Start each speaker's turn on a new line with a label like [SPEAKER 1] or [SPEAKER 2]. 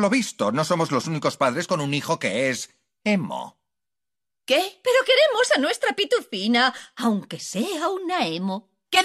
[SPEAKER 1] Lo visto, no somos los únicos padres con un hijo
[SPEAKER 2] que es
[SPEAKER 3] emo. ¿Qué? Pero queremos a nuestra pitufina,
[SPEAKER 4] aunque sea una emo. ¡Que